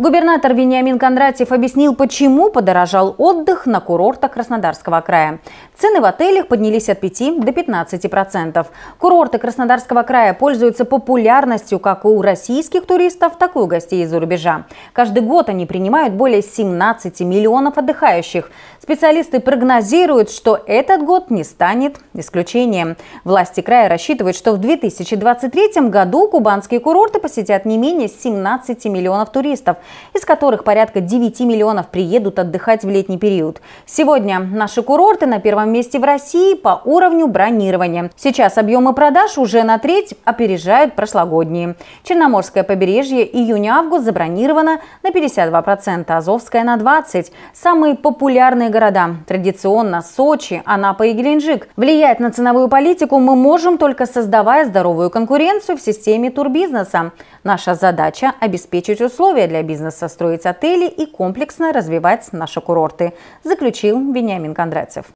Губернатор Вениамин Кондратьев объяснил, почему подорожал отдых на курортах Краснодарского края. Цены в отелях поднялись от 5 до 15 процентов. Курорты Краснодарского края пользуются популярностью как у российских туристов, так и у гостей из-за рубежа. Каждый год они принимают более 17 миллионов отдыхающих. Специалисты прогнозируют, что этот год не станет исключением. Власти края рассчитывают, что в 2023 году кубанские курорты посетят не менее 17 миллионов туристов – из которых порядка 9 миллионов приедут отдыхать в летний период. Сегодня наши курорты на первом месте в России по уровню бронирования. Сейчас объемы продаж уже на треть опережают прошлогодние. Черноморское побережье июнь август забронировано на 52%, Азовское на 20%. Самые популярные города – традиционно Сочи, Анапа и Геленджик. Влиять на ценовую политику мы можем только создавая здоровую конкуренцию в системе турбизнеса. Наша задача – обеспечить условия для бизнеса бизнеса, строить отели и комплексно развивать наши курорты, заключил Вениамин Кондратьев.